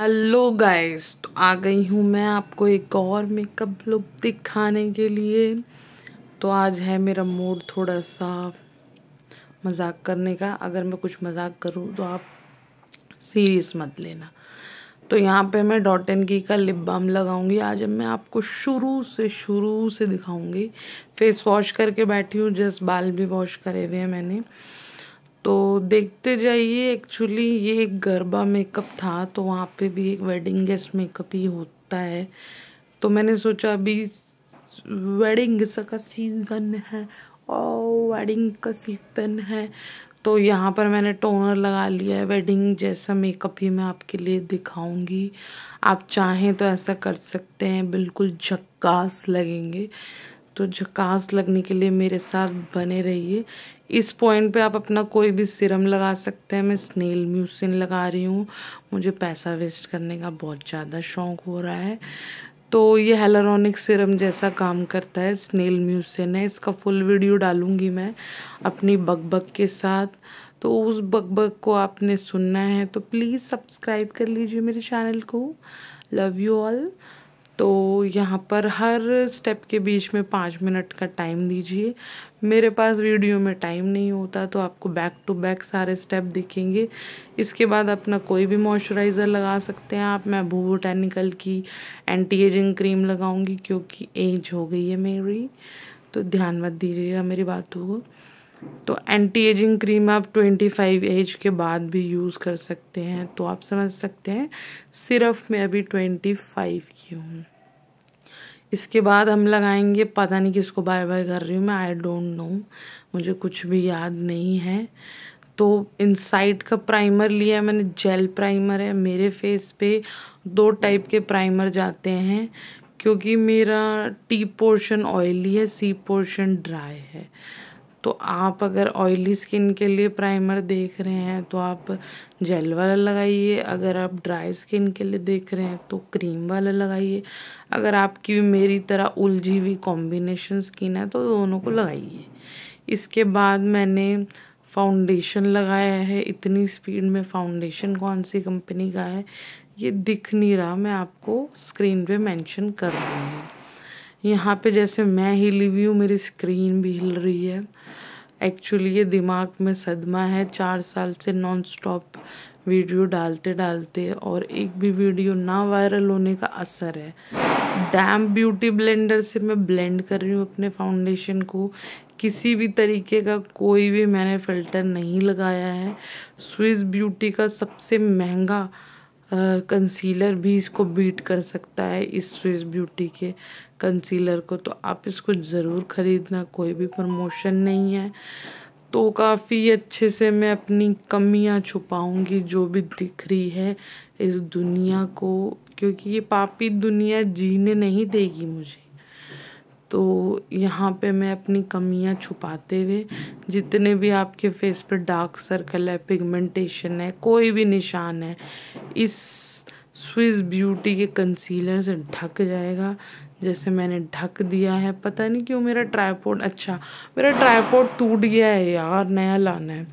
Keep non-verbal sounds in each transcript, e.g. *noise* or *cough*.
hello guys तो आ गई हूँ मैं आपको एक और मेकअप लुक दिखाने के लिए तो आज है मेरा मूड थोड़ा सा मजाक करने का अगर मैं कुछ मजाक करूँ तो आप सीरियस मत लेना तो यहाँ पे मैं डॉट एन की का लिप बाम लगाऊंगी आज मैं आपको शुरू से शुरू से दिखाऊंगी फेस वॉश करके बैठी हूँ जस्ट बाल भी वॉश करे हुए हैं मैंने तो देखते जाइए एक्चुअली ये एक गरबा मेकअप था तो वहाँ पे भी एक वेडिंग गेस्ट मेकअप ही होता है तो मैंने सोचा अभी वेडिंग का सीज़न है और वेडिंग का सीज़न है तो यहाँ पर मैंने टोनर लगा लिया है वेडिंग जैसा मेकअप ही मैं आपके लिए दिखाऊंगी आप चाहें तो ऐसा कर सकते हैं बिल्कुल झक्कास लगेंगे तो झकास लगने के लिए मेरे साथ बने रहिए इस पॉइंट पे आप अपना कोई भी सिरम लगा सकते हैं मैं स्नेल म्यूसिन लगा रही हूँ मुझे पैसा वेस्ट करने का बहुत ज़्यादा शौक हो रहा है तो ये हेलोरॉनिक सिरम जैसा काम करता है स्नेल म्यूसिन है इसका फुल वीडियो डालूंगी मैं अपनी बग के साथ तो उस बग को आपने सुनना है तो प्लीज़ सब्सक्राइब कर लीजिए मेरे चैनल को लव यू ऑल तो यहाँ पर हर स्टेप के बीच में पाँच मिनट का टाइम दीजिए मेरे पास वीडियो में टाइम नहीं होता तो आपको बैक टू बैक सारे स्टेप दिखेंगे इसके बाद अपना कोई भी मॉइस्चराइज़र लगा सकते हैं आप मैं भू बोटेनिकल की एंटी एजिंग क्रीम लगाऊंगी क्योंकि एज हो गई है मेरी तो ध्यान मत दीजिएगा मेरी बातों को तो एंटी एजिंग क्रीम आप 25 एज के बाद भी यूज़ कर सकते हैं तो आप समझ सकते हैं सिर्फ मैं अभी 25 की हूँ इसके बाद हम लगाएंगे पता नहीं किसको बाय बाय कर रही हूँ मैं आई डोंट नो मुझे कुछ भी याद नहीं है तो इनसाइड का प्राइमर लिया है मैंने जेल प्राइमर है मेरे फेस पे दो टाइप के प्राइमर जाते हैं क्योंकि मेरा टी पोर्शन ऑयली है सी पोर्शन ड्राई है तो आप अगर ऑयली स्किन के लिए प्राइमर देख रहे हैं तो आप जेल वाला लगाइए अगर आप ड्राई स्किन के लिए देख रहे हैं तो क्रीम वाला लगाइए अगर आपकी मेरी तरह उलझी हुई कॉम्बिनेशन स्किन है तो दोनों को लगाइए इसके बाद मैंने फाउंडेशन लगाया है इतनी स्पीड में फाउंडेशन कौन सी कंपनी का है ये दिख नहीं रहा मैं आपको स्क्रीन पे मेंशन कर रही हूँ यहाँ पे जैसे मैं हिली हुई हूँ मेरी स्क्रीन भी हिल रही है एक्चुअली ये दिमाग में सदमा है चार साल से नॉन स्टॉप वीडियो डालते डालते और एक भी वीडियो ना वायरल होने का असर है डैम ब्यूटी ब्लेंडर से मैं ब्लेंड कर रही हूँ अपने फाउंडेशन को किसी भी तरीके का कोई भी मैंने फिल्टर नहीं लगाया है स्विस ब्यूटी का सबसे महंगा कंसीलर भी इसको बीट कर सकता है इस स्विस ब्यूटी के कंसीलर को तो आप इसको ज़रूर ख़रीदना कोई भी प्रमोशन नहीं है तो काफ़ी अच्छे से मैं अपनी कमियां छुपाऊंगी जो भी दिख रही है इस दुनिया को क्योंकि ये पापी दुनिया जीने नहीं देगी मुझे तो यहाँ पे मैं अपनी कमियाँ छुपाते हुए जितने भी आपके फेस पर डार्क सर्कल है पिगमेंटेशन है कोई भी निशान है इस स्विस ब्यूटी के कंसीलर से ढक जाएगा जैसे मैंने ढक दिया है पता नहीं क्यों मेरा ट्राईपोर्ड अच्छा मेरा ट्राईपोर्ड टूट गया है यार नया लाना है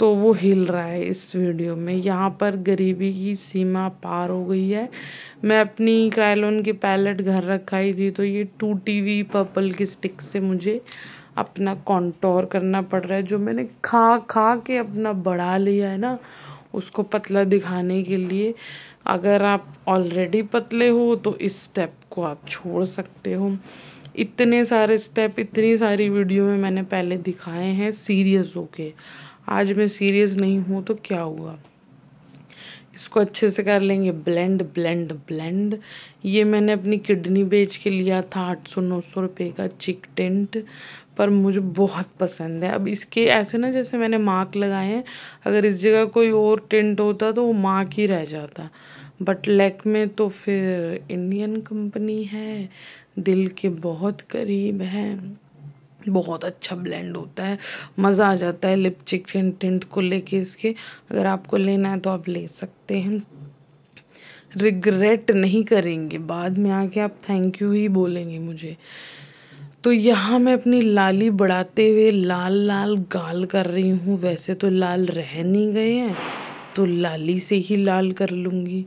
तो वो हिल रहा है इस वीडियो में यहाँ पर गरीबी की सीमा पार हो गई है मैं अपनी क्रायलोन की पैलेट घर रखाई थी तो ये टूटी हुई पर्पल की स्टिक से मुझे अपना कॉन्टोर करना पड़ रहा है जो मैंने खा खा के अपना बढ़ा लिया है ना उसको पतला दिखाने के लिए अगर आप ऑलरेडी पतले हो तो इस स्टेप को आप छोड़ सकते हो इतने सारे स्टेप इतनी सारी वीडियो में मैंने पहले दिखाए हैं सीरियस होके आज मैं सीरियस नहीं हूँ तो क्या हुआ इसको अच्छे से कर लेंगे ब्लेंड ब्लेंड ब्लेंड ये मैंने अपनी किडनी बेच के लिया था आठ सौ नौ सौ रुपये का चिक टेंट पर मुझे बहुत पसंद है अब इसके ऐसे ना जैसे मैंने मार्क लगाए हैं अगर इस जगह कोई और टेंट होता तो वो मार्क ही रह जाता बट लेक में तो फिर इंडियन कंपनी है दिल के बहुत करीब है बहुत अच्छा ब्लेंड होता है मज़ा आ जाता है लिपस्टिक टिंट को लेके इसके अगर आपको लेना है तो आप ले सकते हैं रिग्रेट नहीं करेंगे बाद में आके आप थैंक यू ही बोलेंगे मुझे तो यहाँ मैं अपनी लाली बढ़ाते हुए लाल लाल गाल कर रही हूँ वैसे तो लाल रह नहीं गए हैं तो लाली से ही लाल कर लूँगी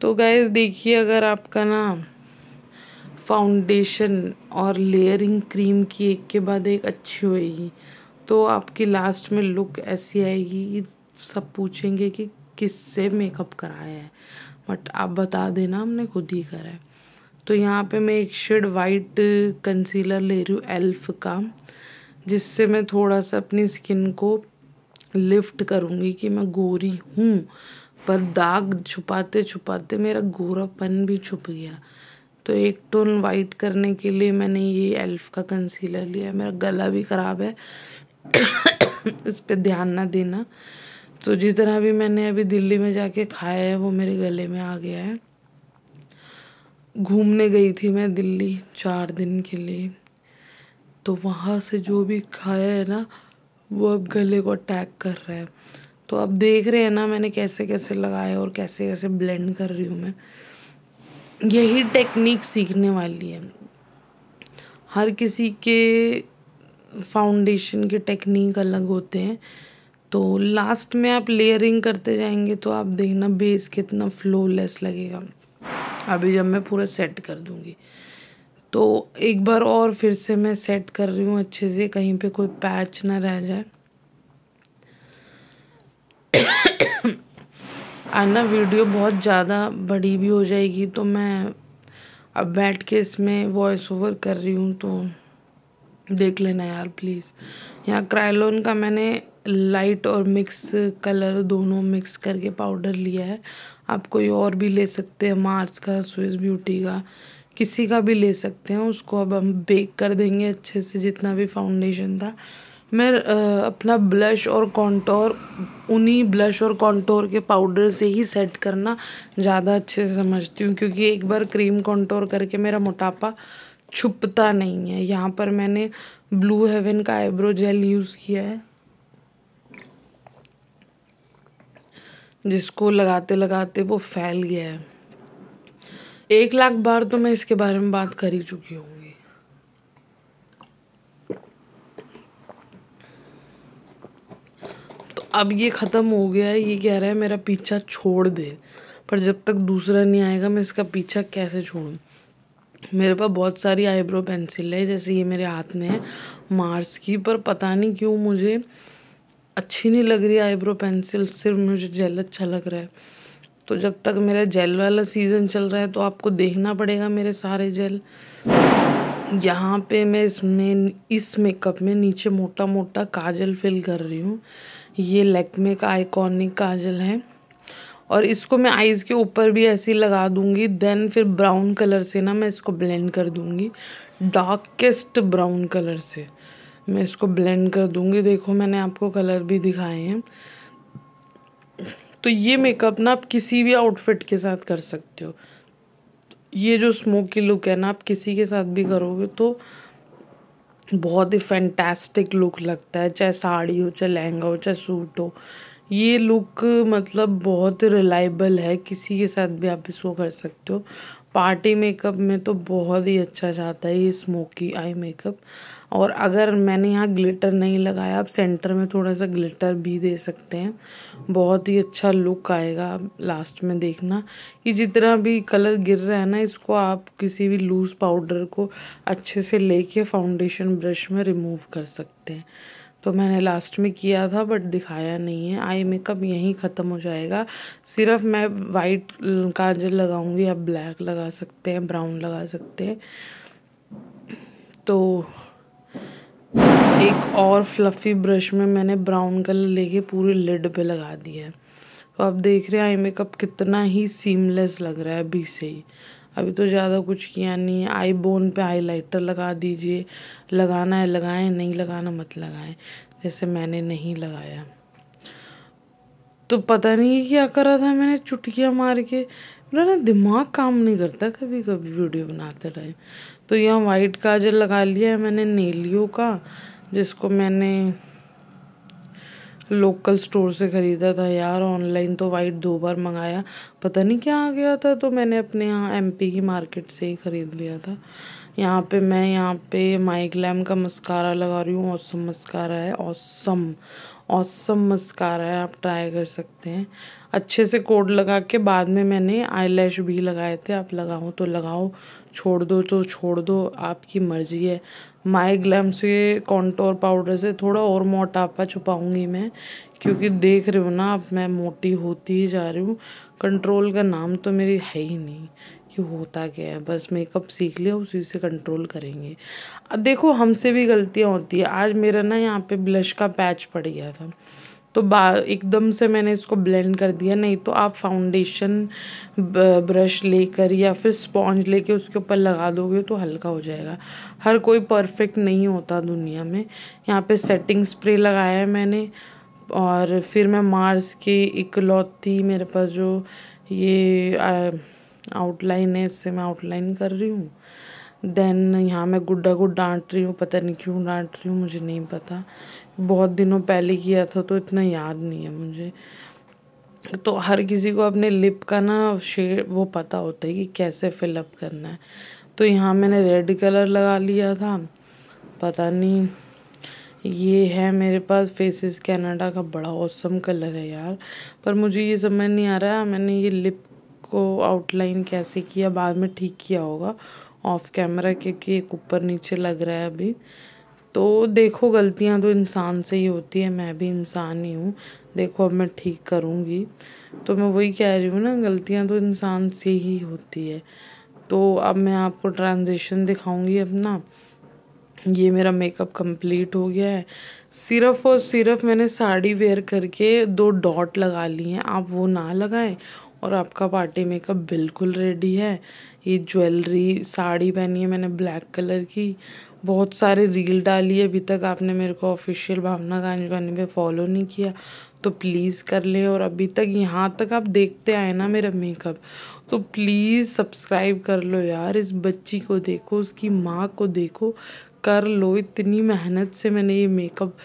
तो गैस देखिए अगर आपका ना फाउंडेशन और लेयरिंग क्रीम की एक के बाद एक अच्छी होएगी तो आपकी लास्ट में लुक ऐसी आएगी कि सब पूछेंगे कि किससे मेकअप कराया है बट आप बता देना हमने खुद ही करा है तो यहाँ पे मैं एक शेड वाइट कंसीलर ले रही हूँ एल्फ का जिससे मैं थोड़ा सा अपनी स्किन को लिफ्ट करूँगी कि मैं गोरी हूँ पर दाग छुपाते छुपाते मेरा गोरापन भी छुप गया तो एक टोन वाइट करने के लिए मैंने ये एल्फ़ का कंसीलर लिया मेरा गला भी ख़राब है *coughs* इस पर ध्यान ना देना तो जिस तरह भी मैंने अभी दिल्ली में जाके खाया है वो मेरे गले में आ गया है घूमने गई थी मैं दिल्ली चार दिन के लिए तो वहाँ से जो भी खाया है ना वो अब गले को अटैक कर रहा है तो अब देख रहे हैं ना मैंने कैसे कैसे लगाया और कैसे कैसे ब्लेंड कर रही हूँ मैं यही टेक्निक सीखने वाली है हर किसी के फाउंडेशन के टेक्निक अलग होते हैं तो लास्ट में आप लेयरिंग करते जाएंगे तो आप देखना बेस कितना फ्लोलेस लगेगा अभी जब मैं पूरा सेट कर दूँगी तो एक बार और फिर से मैं सेट कर रही हूँ अच्छे से कहीं पे कोई पैच ना रह जाए ना वीडियो बहुत ज़्यादा बड़ी भी हो जाएगी तो मैं अब बैठ के इसमें वॉइस ओवर कर रही हूँ तो देख लेना यार प्लीज़ यहाँ क्राइलोन का मैंने लाइट और मिक्स कलर दोनों मिक्स करके पाउडर लिया है आप कोई और भी ले सकते हैं मार्स का स्विस ब्यूटी का किसी का भी ले सकते हैं उसको अब हम बेक कर देंगे अच्छे से जितना भी फाउंडेशन था मैं अपना ब्लश और कॉन्टोर उन्हीं ब्लश और कॉन्टोर के पाउडर से ही सेट करना ज़्यादा अच्छे से समझती हूँ क्योंकि एक बार क्रीम कॉन्टोर करके मेरा मोटापा छुपता नहीं है यहाँ पर मैंने ब्लू हेवन का आईब्रो जेल यूज़ किया है जिसको लगाते लगाते वो फैल गया है एक लाख बार तो मैं इसके बारे में बात कर ही चुकी हूँ अब ये ख़त्म हो गया है ये कह रहा है मेरा पीछा छोड़ दे पर जब तक दूसरा नहीं आएगा मैं इसका पीछा कैसे छोड़ूँ मेरे पास बहुत सारी आईब्रो पेंसिल है जैसे ये मेरे हाथ में है मार्स की पर पता नहीं क्यों मुझे अच्छी नहीं लग रही आईब्रो पेंसिल सिर्फ मुझे जेल अच्छा लग रहा है तो जब तक मेरा जेल वाला सीज़न चल रहा है तो आपको देखना पड़ेगा मेरे सारे जेल यहाँ पे मैं इसमें इस मेकअप में नीचे मोटा मोटा काजल फिल कर रही हूँ ये लैक्मे का आइकॉनिक काजल है और इसको मैं आईज़ के ऊपर भी ऐसे ही लगा दूंगी देन फिर ब्राउन कलर से ना मैं इसको ब्लेंड कर दूंगी डार्केस्ट ब्राउन कलर से मैं इसको ब्लेंड कर दूंगी देखो मैंने आपको कलर भी दिखाए हैं तो ये मेकअप ना आप किसी भी आउटफिट के साथ कर सकते हो ये जो स्मोकी लुक है ना आप किसी के साथ भी करोगे तो बहुत ही फैंटास्टिक लुक लगता है चाहे साड़ी हो चाहे लहंगा हो चाहे सूट हो ये लुक मतलब बहुत रिलायबल है किसी के साथ भी आप इसको कर सकते हो पार्टी मेकअप में तो बहुत ही अच्छा जाता है ये स्मोकी आई मेकअप और अगर मैंने यहाँ ग्लिटर नहीं लगाया आप सेंटर में थोड़ा सा ग्लिटर भी दे सकते हैं बहुत ही अच्छा लुक आएगा लास्ट में देखना कि जितना भी कलर गिर रहा है ना इसको आप किसी भी लूज़ पाउडर को अच्छे से लेके फाउंडेशन ब्रश में रिमूव कर सकते हैं तो मैंने लास्ट में किया था बट दिखाया नहीं है आई मेकअप यहीं ख़त्म हो जाएगा सिर्फ मैं वाइट काजल लगाऊंगी आप ब्लैक लगा सकते हैं ब्राउन लगा सकते हैं तो एक और फ्लफी ब्रश में मैंने ब्राउन कलर लेके पूरे लिड पे लगा दिया है तो आप देख रहे हैं आई मेकअप कितना ही सीमलेस लग रहा है अभी से ही अभी तो ज़्यादा कुछ किया नहीं है आई बोन पर आईलाइटर लगा दीजिए लगाना है लगाएं नहीं लगाना मत लगाएं जैसे मैंने नहीं लगाया तो पता नहीं क्या करा था मैंने चुटकियाँ मार के मेरा ना दिमाग काम नहीं करता कभी कभी वीडियो बनाते टाइम तो यह वाइट काजल लगा लिया है मैंने नीलियो का जिसको मैंने लोकल स्टोर से ख़रीदा था यार ऑनलाइन तो वाइट दो बार मंगाया पता नहीं क्या आ गया था तो मैंने अपने यहाँ एम की मार्केट से ही ख़रीद लिया था यहाँ पे मैं यहाँ पे लैम का मस्कारा लगा रही हूँ औसम मस्कारा है औसम औसम मस्कारा है आप ट्राई कर सकते हैं अच्छे से कोड लगा के बाद में मैंने आई भी लगाए थे आप लगाओ तो लगाओ छोड़ दो तो छोड़ दो आपकी मर्ज़ी है माई ग्लैम से कॉन्टोर पाउडर से थोड़ा और मोटापा छुपाऊंगी मैं क्योंकि देख रही हूँ ना अब मैं मोटी होती ही जा रही हूँ कंट्रोल का नाम तो मेरी है ही नहीं कि होता क्या है बस मेकअप सीख लिया उसी से कंट्रोल करेंगे अब देखो हमसे भी गलतियाँ होती है आज मेरा ना यहाँ पे ब्लश का पैच पड़ गया था तो बा एकदम से मैंने इसको ब्लेंड कर दिया नहीं तो आप फाउंडेशन ब्रश लेकर या फिर स्पॉन्ज लेके उसके ऊपर लगा दोगे तो हल्का हो जाएगा हर कोई परफेक्ट नहीं होता दुनिया में यहाँ पे सेटिंग स्प्रे लगाया है मैंने और फिर मैं मार्स की इकलौती मेरे पास जो ये आउटलाइन है इससे मैं आउटलाइन कर रही हूँ देन यहाँ मैं गुड्डा को डांट रही हूँ पता नहीं क्यों डांट रही हूँ मुझे नहीं पता बहुत दिनों पहले किया था तो इतना याद नहीं है मुझे तो हर किसी को अपने लिप का ना शेड वो पता होता है कि कैसे फिलअप करना है तो यहाँ मैंने रेड कलर लगा लिया था पता नहीं ये है मेरे पास फेसेस कनाडा का बड़ा औसम कलर है यार पर मुझे ये समझ नहीं आ रहा मैंने ये लिप को आउटलाइन कैसे किया बाद में ठीक किया होगा ऑफ कैमरा क्योंकि एक ऊपर नीचे लग रहा है अभी तो देखो गलतियाँ तो इंसान से ही होती है मैं भी इंसान ही हूँ देखो अब मैं ठीक करूँगी तो मैं वही कह रही हूँ ना गलतियाँ तो इंसान से ही होती है तो अब मैं आपको ट्रांजिशन दिखाऊंगी अपना ये मेरा मेकअप कंप्लीट हो गया है सिर्फ और सिर्फ मैंने साड़ी वेयर करके दो डॉट लगा ली हैं आप वो ना लगाएं और आपका पार्टी मेकअप बिल्कुल रेडी है ये ज्वेलरी साड़ी पहनी है मैंने ब्लैक कलर की बहुत सारे रील डाली अभी तक आपने मेरे को ऑफिशियल भावना गांजवानी पे फॉलो नहीं किया तो प्लीज़ कर लें और अभी तक यहाँ तक आप देखते आए ना मेरा मेकअप तो प्लीज़ सब्सक्राइब कर लो यार इस बच्ची को देखो उसकी माँ को देखो कर लो इतनी मेहनत से मैंने ये मेकअप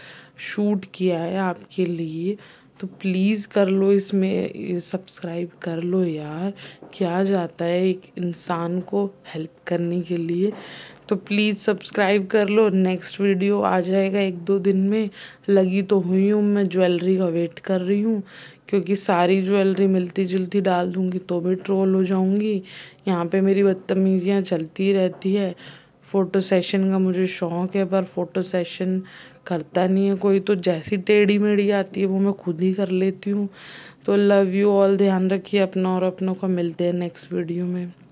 शूट किया है आपके लिए तो प्लीज़ कर लो इसमें सब्सक्राइब कर लो यार क्या जाता है एक इंसान को हेल्प करने के लिए तो प्लीज़ सब्सक्राइब कर लो नेक्स्ट वीडियो आ जाएगा एक दो दिन में लगी तो हुई हूँ मैं ज्वेलरी का वेट कर रही हूँ क्योंकि सारी ज्वेलरी मिलती जुलती डाल दूँगी तो भी ट्रोल हो जाऊँगी यहाँ पे मेरी बदतमीज़ियाँ चलती रहती है फ़ोटो सेशन का मुझे शौक़ है पर फ़ोटो सेशन करता नहीं है कोई तो जैसी टेढ़ी मेढ़ी आती है वो मैं खुद ही कर लेती हूँ तो लव यू ऑल ध्यान रखिए अपना और अपनों का मिलते हैं नेक्स्ट वीडियो में